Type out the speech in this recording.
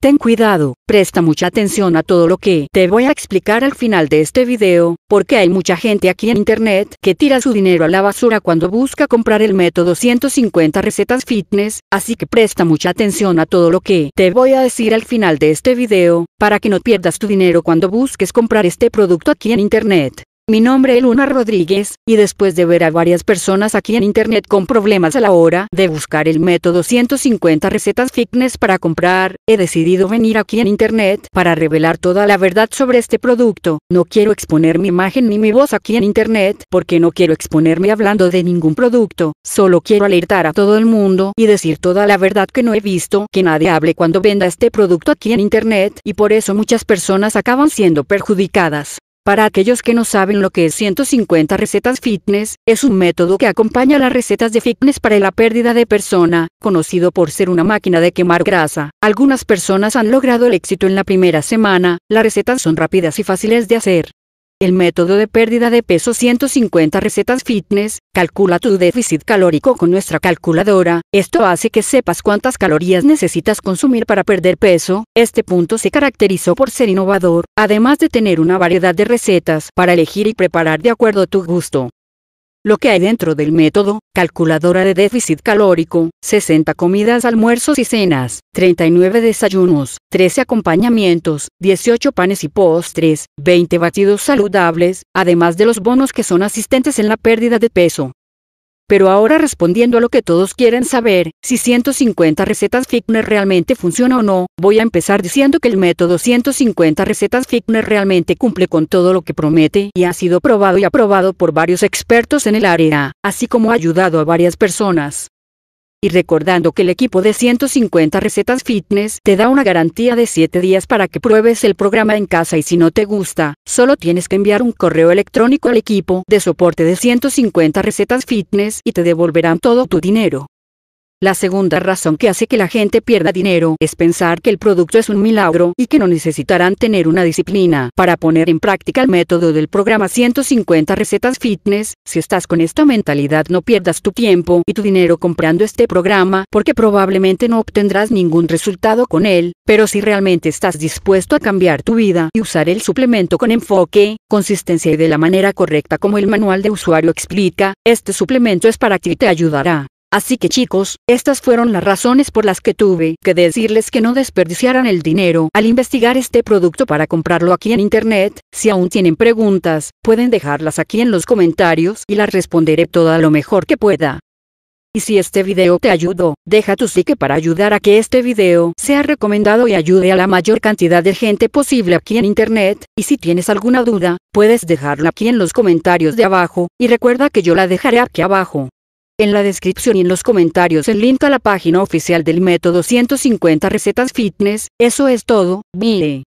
Ten cuidado, presta mucha atención a todo lo que te voy a explicar al final de este video, porque hay mucha gente aquí en internet que tira su dinero a la basura cuando busca comprar el método 150 recetas fitness, así que presta mucha atención a todo lo que te voy a decir al final de este video, para que no pierdas tu dinero cuando busques comprar este producto aquí en internet. Mi nombre es Luna Rodríguez, y después de ver a varias personas aquí en internet con problemas a la hora de buscar el método 150 recetas fitness para comprar, he decidido venir aquí en internet para revelar toda la verdad sobre este producto. No quiero exponer mi imagen ni mi voz aquí en internet porque no quiero exponerme hablando de ningún producto, solo quiero alertar a todo el mundo y decir toda la verdad que no he visto que nadie hable cuando venda este producto aquí en internet y por eso muchas personas acaban siendo perjudicadas. Para aquellos que no saben lo que es 150 recetas fitness, es un método que acompaña las recetas de fitness para la pérdida de persona, conocido por ser una máquina de quemar grasa. Algunas personas han logrado el éxito en la primera semana, las recetas son rápidas y fáciles de hacer. El método de pérdida de peso 150 recetas fitness, calcula tu déficit calórico con nuestra calculadora, esto hace que sepas cuántas calorías necesitas consumir para perder peso, este punto se caracterizó por ser innovador, además de tener una variedad de recetas para elegir y preparar de acuerdo a tu gusto lo que hay dentro del método, calculadora de déficit calórico, 60 comidas, almuerzos y cenas, 39 desayunos, 13 acompañamientos, 18 panes y postres, 20 batidos saludables, además de los bonos que son asistentes en la pérdida de peso, pero ahora respondiendo a lo que todos quieren saber, si 150 recetas Fitner realmente funciona o no, voy a empezar diciendo que el método 150 recetas Fitner realmente cumple con todo lo que promete y ha sido probado y aprobado por varios expertos en el área, así como ha ayudado a varias personas. Y recordando que el equipo de 150 recetas fitness te da una garantía de 7 días para que pruebes el programa en casa y si no te gusta, solo tienes que enviar un correo electrónico al equipo de soporte de 150 recetas fitness y te devolverán todo tu dinero. La segunda razón que hace que la gente pierda dinero es pensar que el producto es un milagro y que no necesitarán tener una disciplina para poner en práctica el método del programa 150 recetas fitness. Si estás con esta mentalidad no pierdas tu tiempo y tu dinero comprando este programa porque probablemente no obtendrás ningún resultado con él, pero si realmente estás dispuesto a cambiar tu vida y usar el suplemento con enfoque, consistencia y de la manera correcta como el manual de usuario explica, este suplemento es para ti y te ayudará. Así que chicos, estas fueron las razones por las que tuve que decirles que no desperdiciaran el dinero al investigar este producto para comprarlo aquí en internet, si aún tienen preguntas, pueden dejarlas aquí en los comentarios y las responderé toda lo mejor que pueda. Y si este video te ayudó, deja tu like para ayudar a que este video sea recomendado y ayude a la mayor cantidad de gente posible aquí en internet, y si tienes alguna duda, puedes dejarla aquí en los comentarios de abajo, y recuerda que yo la dejaré aquí abajo. En la descripción y en los comentarios el link a la página oficial del método 150 recetas fitness, eso es todo, mire.